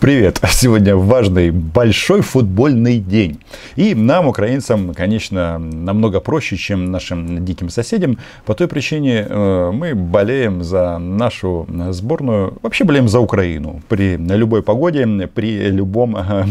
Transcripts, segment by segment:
Привет! Сегодня важный большой футбольный день. И нам, украинцам, конечно, намного проще, чем нашим диким соседям. По той причине э, мы болеем за нашу сборную, вообще болеем за Украину. При любой погоде, при любом э,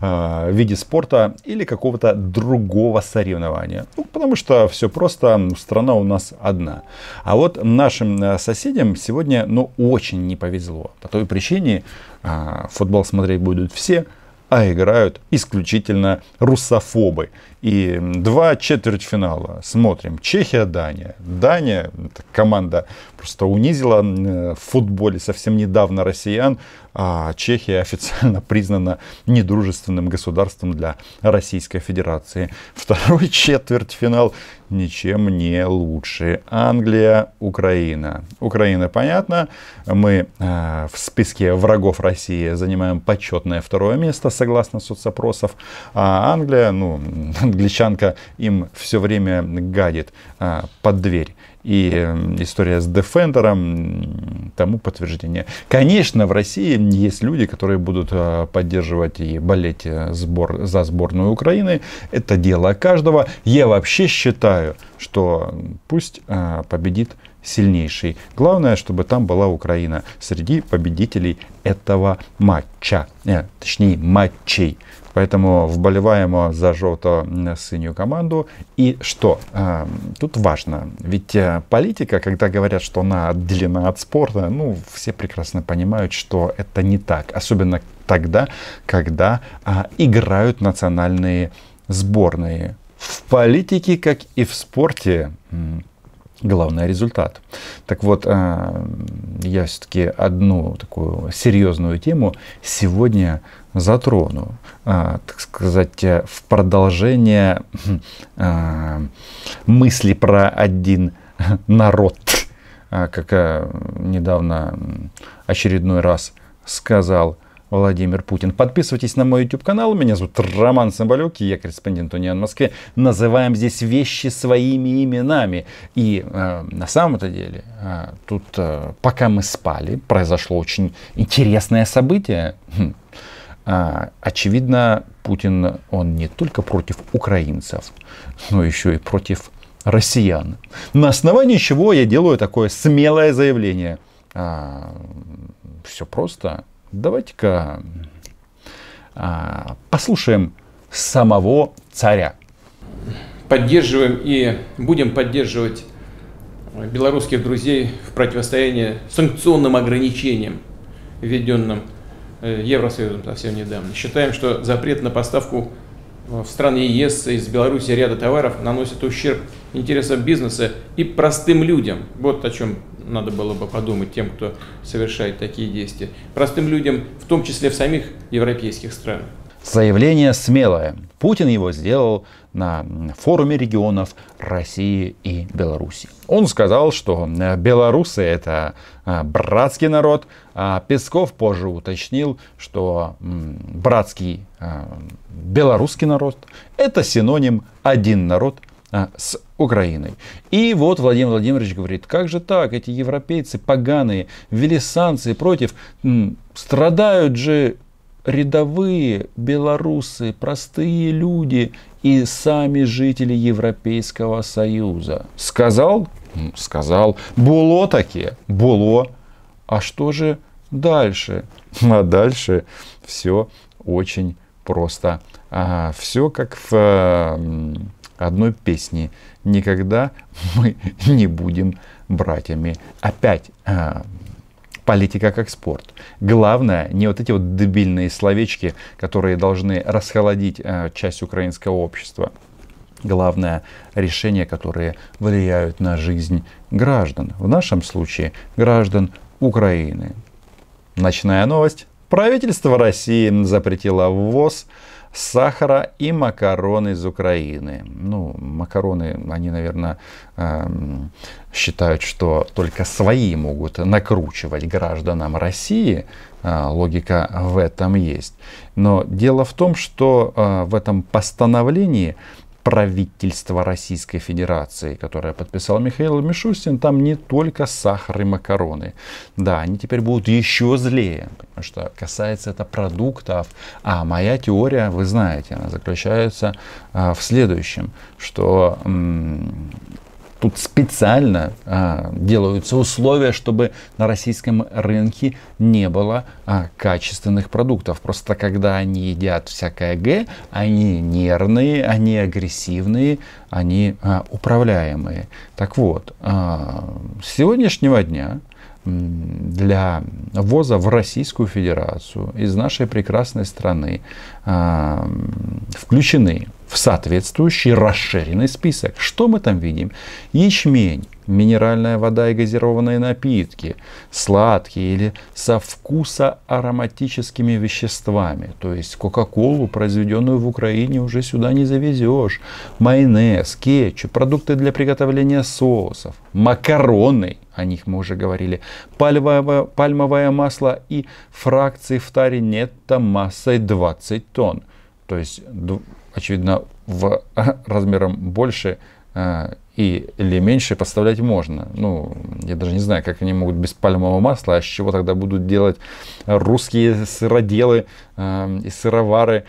э, виде спорта или какого-то другого соревнования. Ну, потому что все просто, страна у нас одна. А вот нашим соседям сегодня, ну, очень не повезло. По той причине, а, футбол смотреть будут все, а играют исключительно русофобы. И два четвертьфинала. Смотрим. Чехия-Дания. Дания, команда просто унизила э, в футболе совсем недавно россиян, а Чехия официально признана недружественным государством для Российской Федерации. Второй четвертьфинал ничем не лучше. Англия, Украина. Украина, понятно, мы э, в списке врагов России занимаем почетное второе место, согласно соцопросов. А Англия, ну, англичанка им все время гадит э, под дверь. И история с Defender тому подтверждение. Конечно, в России есть люди, которые будут а, поддерживать и болеть э, сбор, за сборную Украины. Это дело каждого. Я вообще считаю, что пусть а, победит сильнейший. Главное, чтобы там была Украина среди победителей этого матча. Э, точнее, матчей. Поэтому вболеваємо за желто синюю команду. И что? А, тут важно. Ведь э, политика, когда говорят, что она отделена от спорта, ну, все прекрасно понимают, что это не так. Особенно тогда, когда а, играют национальные сборные. В политике, как и в спорте, главное результат. Так вот, э, я все-таки одну такую серьезную тему сегодня затрону, э, так сказать, э, в продолжение мысли про один народ, как недавно очередной раз сказал Владимир Путин. Подписывайтесь на мой YouTube-канал. Меня зовут Роман Самбалюк, я корреспондент Униан Москве. Называем здесь вещи своими именами. И э, на самом-то деле, э, тут э, пока мы спали, произошло очень интересное событие. Хм. А, очевидно, Путин, он не только против украинцев, но еще и против россиян. На основании чего я делаю такое смелое заявление. А, все просто давайте-ка а, послушаем самого царя. Поддерживаем и будем поддерживать э, белорусских друзей в противостоянии санкционным ограничениям, введенным э, Евросоюзом совсем недавно. Считаем, что запрет на поставку Э, в стране ЕС из Беларуси ряда товаров наносят ущерб интересам бизнеса и простым людям. Вот о чем надо было бы подумать тем, кто совершает такие действия. Простым людям, в том числе в самих европейских странах. Заявление смелое. Путин его сделал на форуме регионов России и Беларуси. Он сказал, что э, белорусы это э, братский народ, а Песков позже уточнил, что братский э, белорусский народ это синоним один народ с Украиной. И вот Владимир Владимирович говорит, как же так, эти европейцы поганые ввели санкции против, страдают же рядовые белорусы, простые люди и сами жители Европейского Союза. Сказал? Сказал. Було таке. Було. А что же дальше? А дальше все очень просто. А, все как в а, одной песне. Никогда мы не будем братьями. Опять а, политика как спорт. Главное, не вот эти вот дебильные словечки, которые должны расхолодить э, часть украинского общества. Главное, решения, которые влияют на жизнь граждан. В нашем случае граждан Украины. Ночная новость. Правительство России запретило ввоз сахара и макароны из Украины. Ну, макароны, они, наверное, эм, считают, что только свои могут накручивать гражданам России. Э, логика в этом есть. Но дело в том, что э, в этом постановлении правительства Российской Федерации, которое подписал Михаил Мишустин, там не только сахар и макароны. Да, они теперь будут еще злее, потому что касается это продуктов. А моя теория, вы знаете, она заключается а, в следующем, что м- Тут специально а, делаются условия, чтобы на российском рынке не было а, качественных продуктов. Просто когда они едят всякое Г, они нервные, они агрессивные, они а, управляемые. Так вот, а, с сегодняшнего дня для ввоза в Российскую Федерацию из нашей прекрасной страны а, включены в соответствующий расширенный список. Что мы там видим? Ячмень, минеральная вода и газированные напитки, сладкие или со вкуса ароматическими веществами. То есть Кока-Колу, произведенную в Украине, уже сюда не завезешь. Майонез, кетчуп, продукты для приготовления соусов, макароны, о них мы уже говорили, пальмовое, пальмовое масло и фракции в таре нетто массой 20 тонн то есть, очевидно, в размером больше э, и, или меньше поставлять можно. Ну, я даже не знаю, как они могут без пальмового масла, а с чего тогда будут делать русские сыроделы э, и сыровары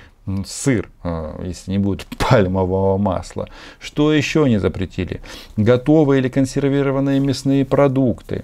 сыр, э, если не будет пальмового масла. Что еще не запретили? Готовые или консервированные мясные продукты,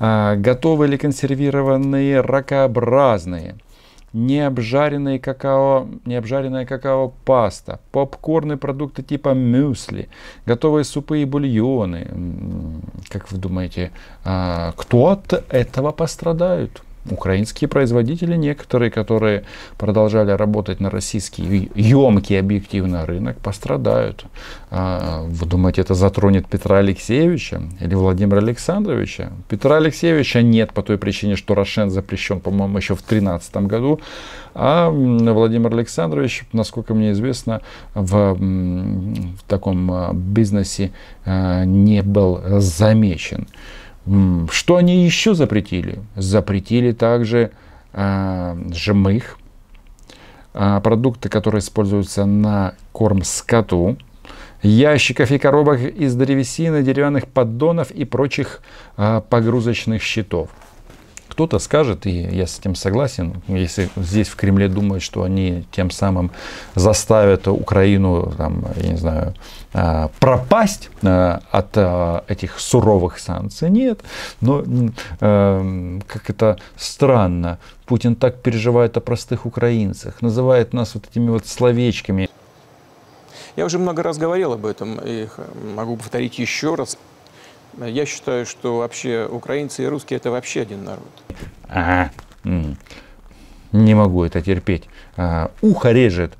э, готовые или консервированные ракообразные – необжаренное какао, необжаренное какао-паста, попкорны, продукты типа мюсли, готовые супы и бульоны. Как вы думаете, а, кто от этого пострадает? украинские производители некоторые, которые продолжали работать на российский емкий объективно рынок, пострадают. А, вы думаете, это затронет Петра Алексеевича или Владимира Александровича? Петра Алексеевича нет по той причине, что Рошен запрещен, по-моему, еще в 2013 году. А Владимир Александрович, насколько мне известно, в, в таком а, бизнесе а, не был замечен. Что они еще запретили? Запретили также э, а, жемых, э, а, продукты, которые используются на корм скоту, ящиков и коробок из древесины, деревянных поддонов и прочих э, погрузочных щитов кто-то скажет, и я с этим согласен, если здесь в Кремле думают, что они тем самым заставят Украину, там, я не знаю, а, пропасть а, от а, этих суровых санкций, нет. Но как это странно, Путин так переживает о простых украинцах, называет нас вот этими вот словечками. Я уже много раз говорил об этом и могу повторить еще раз. Я считаю, что вообще украинцы и русские это вообще один народ. Ага. Не могу это терпеть. А, ухо режет.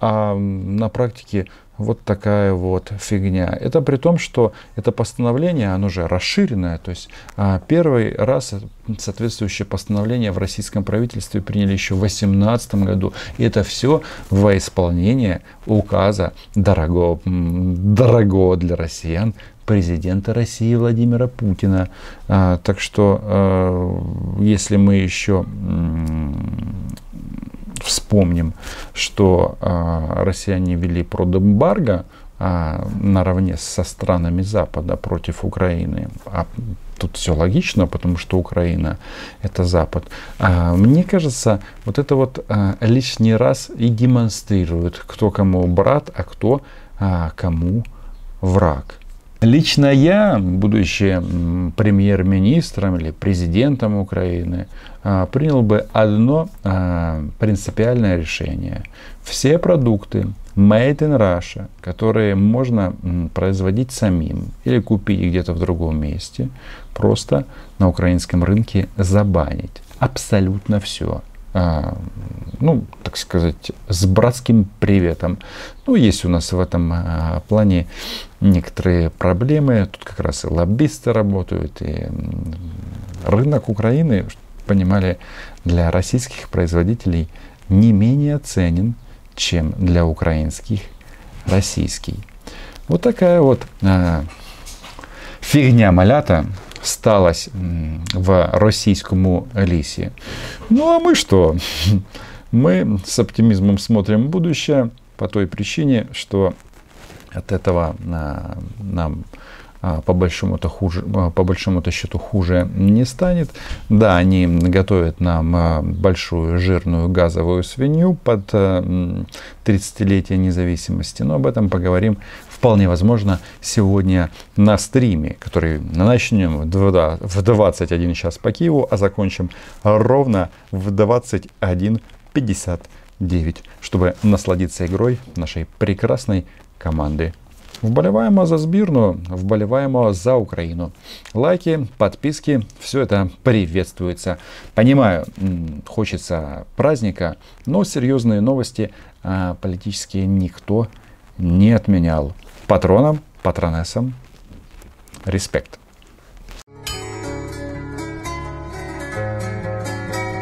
А на практике вот такая вот фигня. Это при том, что это постановление, оно же расширенное, то есть а, первый раз соответствующее постановление в российском правительстве приняли еще в 2018 году. И это все во исполнение указа дорогого, дорогого для россиян президента России Владимира Путина. А, так что, а, если мы еще вспомним, что а, россияне вели продэмбарго наравне со странами Запада против Украины, а тут все логично, потому что Украина это Запад. мне кажется, вот это вот лишний раз и демонстрирует, кто кому брат, а кто кому враг. Лично я, будучи премьер-министром или президентом Украины, а, принял бы одно а, принципиальное решение. Все продукты made in Russia, которые можно производить самим или купить где-то в другом месте, просто на украинском рынке забанить. Абсолютно все. А, ну, так сказать, с братским приветом. Ну, есть у нас в этом а, плане некоторые проблемы. Тут как раз и лоббисты работают, и рынок Украины, понимали, для российских производителей не менее ценен, чем для украинских российский. Вот такая вот а, фигня малята сталось в российском лисе. Ну а мы что? Мы с оптимизмом смотрим будущее по той причине, что от этого а, нам а, по большому-то хуже, а, по большому-то счету хуже не станет. Да, они готовят нам а, большую жирную газовую свинью под 30-летие независимости, но об этом поговорим вполне возможно сегодня на стриме, который начнем в 21 час по Киеву, а закончим ровно в 21.59, чтобы насладиться игрой нашей прекрасной команды Вболеваемо за сбирну, вболеваемо за Украину. Лайки, подписки, все это приветствуется. Понимаю, хочется праздника, но серьезные новости а, политические никто не отменял. Патронам, патронессам, респект.